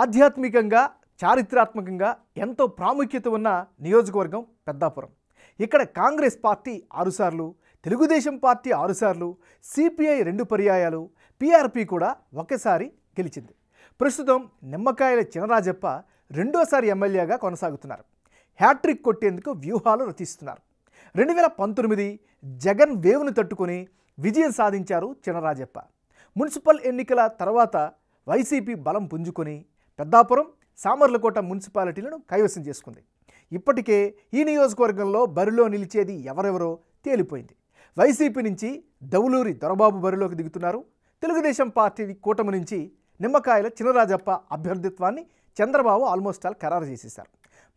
ఆధ్యాత్మికంగా చారిత్రాత్మకంగా ఎంతో ప్రాముఖ్యత ఉన్న నియోజకవర్గం పెద్దాపురం ఇక్కడ కాంగ్రెస్ పార్టీ ఆరుసార్లు తెలుగుదేశం పార్టీ ఆరుసార్లు సిపిఐ రెండు పర్యాయాలు పిఆర్పి కూడా ఒకేసారి గెలిచింది ప్రస్తుతం నిమ్మకాయల చినరాజప్ప రెండోసారి ఎమ్మెల్యేగా కొనసాగుతున్నారు హ్యాట్రిక్ కొట్టేందుకు వ్యూహాలు రచిస్తున్నారు రెండు వేల పంతొమ్మిది జగన్ వేవ్ను తట్టుకొని విజయం సాధించారు చినరాజప్ప మున్సిపల్ ఎన్నికల తర్వాత వైసీపీ బలం పుంజుకొని పెద్దాపురం సామర్లకోట మున్సిపాలిటీలను కైవసం చేసుకుంది ఇప్పటికే ఈ నియోజకవర్గంలో బరిలో నిలిచేది ఎవరెవరో తేలిపోయింది వైసీపీ నుంచి దౌలూరి దొరబాబు బరిలోకి దిగుతున్నారు తెలుగుదేశం పార్టీ కూటమి నుంచి నిమ్మకాయల చినరాజప్ప అభ్యర్థిత్వాన్ని చంద్రబాబు ఆల్మోస్ట్ ఆల్ ఖరారు చేసేశారు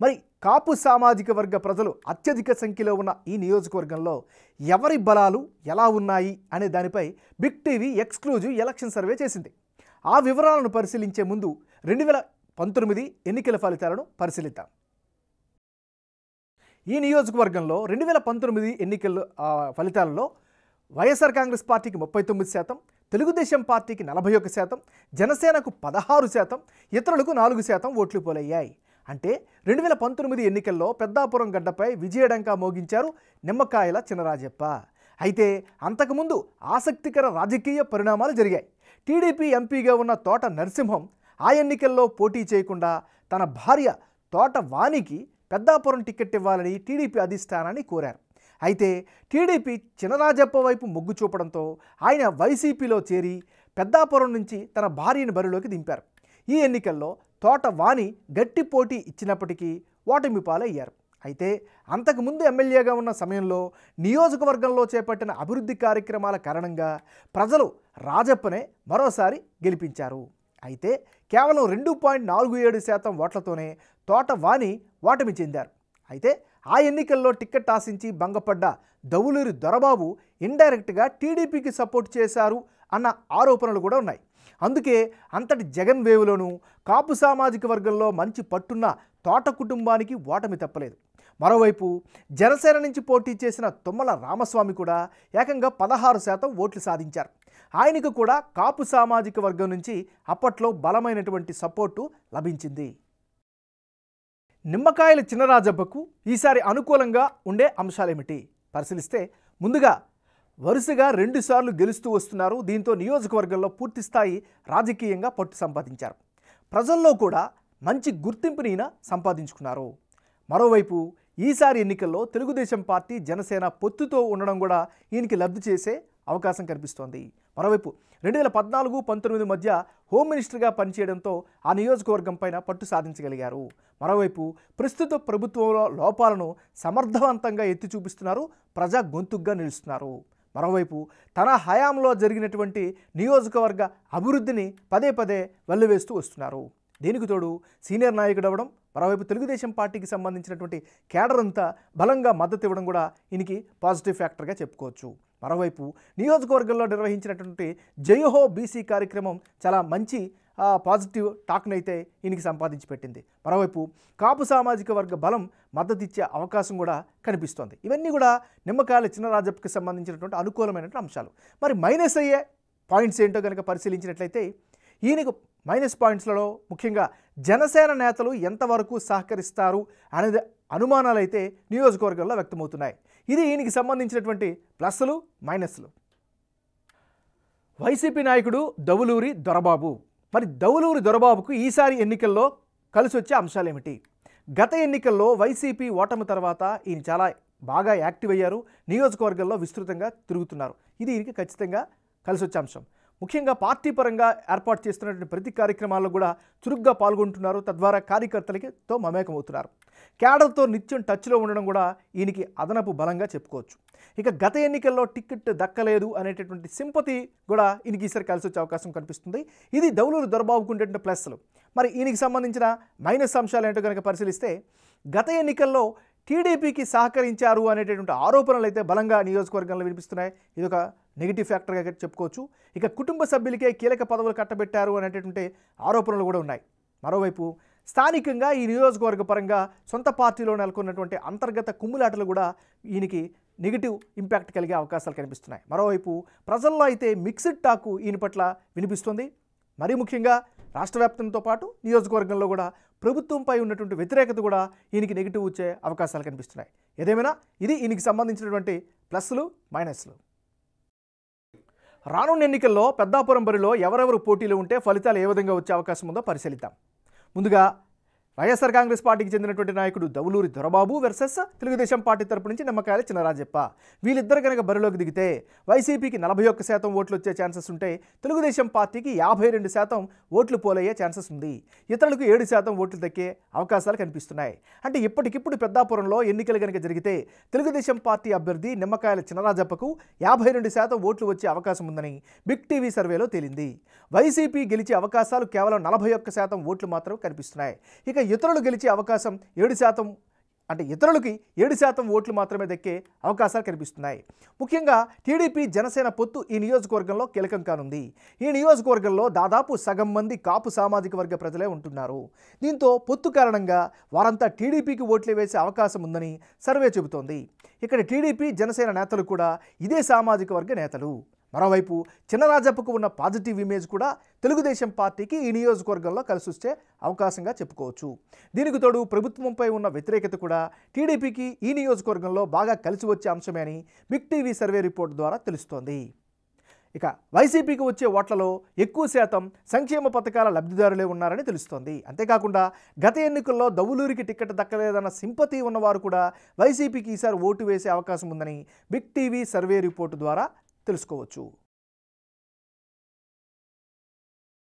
మరి కాపు సామాజిక వర్గ ప్రజలు అత్యధిక సంఖ్యలో ఉన్న ఈ నియోజకవర్గంలో ఎవరి బలాలు ఎలా ఉన్నాయి అనే దానిపై big TV exclusive election survey చేసింది ఆ వివరాలను పరిశీలించే ముందు రెండు వేల పంతొమ్మిది ఎన్నికల ఫలితాలను పరిశీలిద్దాం ఈ నియోజకవర్గంలో రెండు వేల పంతొమ్మిది ఎన్నికల ఫలితాలలో వైఎస్ఆర్ కాంగ్రెస్ పార్టీకి ముప్పై తొమ్మిది శాతం తెలుగుదేశం పార్టీకి నలభై ఒక శాతం జనసేనకు పదహారు శాతం ఇతరులకు నాలుగు శాతం ఓట్లు పోలయ్యాయి అంటే రెండు వేల పంతొమ్మిది ఎన్నికల్లో పెద్దాపురం గడ్డపై విజయడంకా మోగించారు నిమ్మకాయల చినరాజప్ప అయితే అంతకుముందు ఆసక్తికర రాజకీయ పరిణామాలు జరిగాయి టీడీపీ ఎంపీగా ఉన్న తోట నరసింహం ఆ ఎన్నికల్లో పోటీ చేయకుండా తన భార్య తోట వానికి పెద్దాపురం టికెట్ ఇవ్వాలని టీడీపీ అధిష్టానాన్ని కోరారు అయితే టీడీపీ చినరాజప్ప వైపు మొగ్గు చూపడంతో ఆయన వైసీపీలో చేరి పెద్దాపురం నుంచి తన భార్యను బరిలోకి దింపారు ఈ ఎన్నికల్లో తోట వాణి గట్టి పోటీ ఇచ్చినప్పటికీ ఓటమి పాలయ్యారు అయితే అంతకుముందు ఎమ్మెల్యేగా ఉన్న సమయంలో నియోజకవర్గంలో చేపట్టిన అభివృద్ధి కార్యక్రమాల కారణంగా ప్రజలు రాజప్పనే మరోసారి గెలిపించారు అయితే కేవలం రెండు పాయింట్ నాలుగు ఏడు శాతం ఓట్లతోనే తోట వాణి ఓటమి చెందారు అయితే ఆ ఎన్నికల్లో టిక్కెట్ ఆశించి భంగపడ్డ దవులూరి దొరబాబు ఇండైరెక్ట్గా టీడీపీకి సపోర్ట్ చేశారు అన్న ఆరోపణలు కూడా ఉన్నాయి అందుకే అంతటి జగన్ వేవులోనూ కాపు సామాజిక వర్గంలో మంచి పట్టున్న తోట కుటుంబానికి ఓటమి తప్పలేదు మరోవైపు జనసేన నుంచి పోటీ చేసిన తుమ్మల రామస్వామి కూడా ఏకంగా పదహారు శాతం ఓట్లు సాధించారు ఆయనకు కూడా కాపు సామాజిక వర్గం నుంచి అప్పట్లో బలమైనటువంటి సపోర్టు లభించింది నిమ్మకాయల చిన్నరాజబ్బకు ఈసారి అనుకూలంగా ఉండే అంశాలేమిటి పరిశీలిస్తే ముందుగా వరుసగా రెండుసార్లు గెలుస్తూ వస్తున్నారు దీంతో నియోజకవర్గంలో పూర్తిస్థాయి రాజకీయంగా పట్టు సంపాదించారు ప్రజల్లో కూడా మంచి గుర్తింపుని ఈయన సంపాదించుకున్నారు మరోవైపు ఈసారి ఎన్నికల్లో తెలుగుదేశం పార్టీ జనసేన పొత్తుతో ఉండడం కూడా ఈయనకి లబ్ధి చేసే అవకాశం కనిపిస్తోంది మరోవైపు రెండు వేల పద్నాలుగు పంతొమ్మిది మధ్య హోమ్ మినిస్టర్గా పనిచేయడంతో ఆ నియోజకవర్గం పైన పట్టు సాధించగలిగారు మరోవైపు ప్రస్తుత ప్రభుత్వంలో లోపాలను సమర్థవంతంగా ఎత్తి చూపిస్తున్నారు ప్రజా గొంతుగ్గా నిలుస్తున్నారు మరోవైపు తన హయాంలో జరిగినటువంటి నియోజకవర్గ అభివృద్ధిని పదే పదే వెల్లువేస్తూ వస్తున్నారు దీనికి తోడు సీనియర్ నాయకుడు అవ్వడం మరోవైపు తెలుగుదేశం పార్టీకి సంబంధించినటువంటి కేడర్ అంతా బలంగా మద్దతు ఇవ్వడం కూడా ఈయనకి పాజిటివ్ ఫ్యాక్టర్గా చెప్పుకోవచ్చు మరోవైపు నియోజకవర్గంలో నిర్వహించినటువంటి జయహో బీసీ కార్యక్రమం చాలా మంచి పాజిటివ్ టాక్ను అయితే ఈయనకి సంపాదించి పెట్టింది మరోవైపు కాపు సామాజిక వర్గ బలం మద్దతు ఇచ్చే అవకాశం కూడా కనిపిస్తోంది ఇవన్నీ కూడా నిమ్మకాయల చిన్నరాజపుకి సంబంధించినటువంటి అనుకూలమైనటువంటి అంశాలు మరి మైనస్ అయ్యే పాయింట్స్ ఏంటో కనుక పరిశీలించినట్లయితే ఈయనకు మైనస్ పాయింట్స్లలో ముఖ్యంగా జనసేన నేతలు ఎంతవరకు సహకరిస్తారు అనేది అనుమానాలు అయితే నియోజకవర్గంలో వ్యక్తమవుతున్నాయి ఇది ఈయనకి సంబంధించినటువంటి ప్లస్లు మైనస్లు వైసీపీ నాయకుడు దవులూరి దొరబాబు మరి దవులూరి దొరబాబుకు ఈసారి ఎన్నికల్లో కలిసి వచ్చే అంశాలు ఏమిటి గత ఎన్నికల్లో వైసీపీ ఓటమి తర్వాత ఈయన చాలా బాగా యాక్టివ్ అయ్యారు నియోజకవర్గంలో విస్తృతంగా తిరుగుతున్నారు ఇది ఈయనకి ఖచ్చితంగా కలిసి వచ్చే అంశం ముఖ్యంగా పార్టీ పరంగా ఏర్పాటు చేస్తున్నటువంటి ప్రతి కార్యక్రమాల్లో కూడా చురుగ్గా పాల్గొంటున్నారు తద్వారా కార్యకర్తలతో మమేకమవుతున్నారు క్యాడర్తో నిత్యం టచ్లో ఉండడం కూడా ఈయనకి అదనపు బలంగా చెప్పుకోవచ్చు ఇక గత ఎన్నికల్లో టికెట్ దక్కలేదు అనేటటువంటి సింపతి కూడా ఈయనకి ఈసారి కలిసి వచ్చే అవకాశం కనిపిస్తుంది ఇది దౌలూరు దొరబాబుకుంటే ప్లస్లు మరి ఈయనకి సంబంధించిన మైనస్ అంశాలు ఏంటో కనుక పరిశీలిస్తే గత ఎన్నికల్లో టీడీపీకి సహకరించారు అనేటటువంటి ఆరోపణలు అయితే బలంగా నియోజకవర్గంలో వినిపిస్తున్నాయి ఇదొక నెగిటివ్ ఫ్యాక్టర్గా చెప్పుకోవచ్చు ఇక కుటుంబ సభ్యులకే కీలక పదవులు కట్టబెట్టారు అనేటటువంటి ఆరోపణలు కూడా ఉన్నాయి మరోవైపు స్థానికంగా ఈ నియోజకవర్గ పరంగా సొంత పార్టీలో నెలకొన్నటువంటి అంతర్గత కుమ్ములాటలు కూడా ఈయనకి నెగిటివ్ ఇంపాక్ట్ కలిగే అవకాశాలు కనిపిస్తున్నాయి మరోవైపు ప్రజల్లో అయితే మిక్స్డ్ టాకు ఈయన పట్ల వినిపిస్తుంది మరీ ముఖ్యంగా రాష్ట్ర వ్యాప్తంతో పాటు నియోజకవర్గంలో కూడా ప్రభుత్వంపై ఉన్నటువంటి వ్యతిరేకత కూడా ఈయనకి నెగిటివ్ వచ్చే అవకాశాలు కనిపిస్తున్నాయి ఏదేమైనా ఇది ఈయనకి సంబంధించినటువంటి ప్లస్లు మైనస్లు రానున్న ఎన్నికల్లో పెద్దాపురం బరిలో ఎవరెవరు పోటీలు ఉంటే ఫలితాలు ఏ విధంగా వచ్చే అవకాశం ఉందో పరిశీలిద్దాం ముందుగా వైఎస్ఆర్ కాంగ్రెస్ పార్టీకి చెందినటువంటి నాయకుడు దవులూరి దొరబాబు వర్సెస్ తెలుగుదేశం పార్టీ తరపు నుంచి నిమ్మకాయల చినరాజప్ప వీళ్ళిద్దరు కనుక బరిలోకి దిగితే వైసీపీకి నలభై ఒక్క శాతం ఓట్లు వచ్చే ఛాన్సెస్ ఉంటే తెలుగుదేశం పార్టీకి యాభై రెండు శాతం ఓట్లు పోలయ్యే ఛాన్సెస్ ఉంది ఇతరులకు ఏడు శాతం ఓట్లు దక్కే అవకాశాలు కనిపిస్తున్నాయి అంటే ఇప్పటికిప్పుడు పెద్దాపురంలో ఎన్నికలు కనుక జరిగితే తెలుగుదేశం పార్టీ అభ్యర్థి నిమ్మకాయల చినరాజప్పకు యాభై రెండు శాతం ఓట్లు వచ్చే అవకాశం ఉందని బిగ్ టీవీ సర్వేలో తేలింది వైసీపీ గెలిచే అవకాశాలు కేవలం నలభై ఒక్క శాతం ఓట్లు మాత్రం కనిపిస్తున్నాయి ఇక ఇతరులు గెలిచే అవకాశం ఏడు శాతం అంటే ఇతరులకి ఏడు శాతం ఓట్లు మాత్రమే దక్కే అవకాశాలు కనిపిస్తున్నాయి ముఖ్యంగా టీడీపీ జనసేన పొత్తు ఈ నియోజకవర్గంలో కీలకం కానుంది ఈ నియోజకవర్గంలో దాదాపు సగం మంది కాపు సామాజిక వర్గ ప్రజలే ఉంటున్నారు దీంతో పొత్తు కారణంగా వారంతా టీడీపీకి ఓట్లు వేసే అవకాశం ఉందని సర్వే చెబుతోంది ఇక్కడ టీడీపీ జనసేన నేతలు కూడా ఇదే సామాజిక వర్గ నేతలు మరోవైపు చిన్నరాజప్పకు ఉన్న పాజిటివ్ ఇమేజ్ కూడా తెలుగుదేశం పార్టీకి ఈ నియోజకవర్గంలో కలిసి వచ్చే అవకాశంగా చెప్పుకోవచ్చు దీనికి తోడు ప్రభుత్వంపై ఉన్న వ్యతిరేకత కూడా టీడీపీకి ఈ నియోజకవర్గంలో బాగా కలిసి వచ్చే అంశమే అని బిగ్ టీవీ సర్వే రిపోర్ట్ ద్వారా తెలుస్తోంది ఇక వైసీపీకి వచ్చే ఓట్లలో ఎక్కువ శాతం సంక్షేమ పథకాల లబ్ధిదారులే ఉన్నారని తెలుస్తోంది అంతేకాకుండా గత ఎన్నికల్లో దవులూరికి టికెట్ దక్కలేదన్న సింపతి ఉన్నవారు కూడా వైసీపీకి ఈసారి ఓటు వేసే అవకాశం ఉందని బిగ్ టీవీ సర్వే రిపోర్టు ద్వారా తెలుసుకోవచ్చు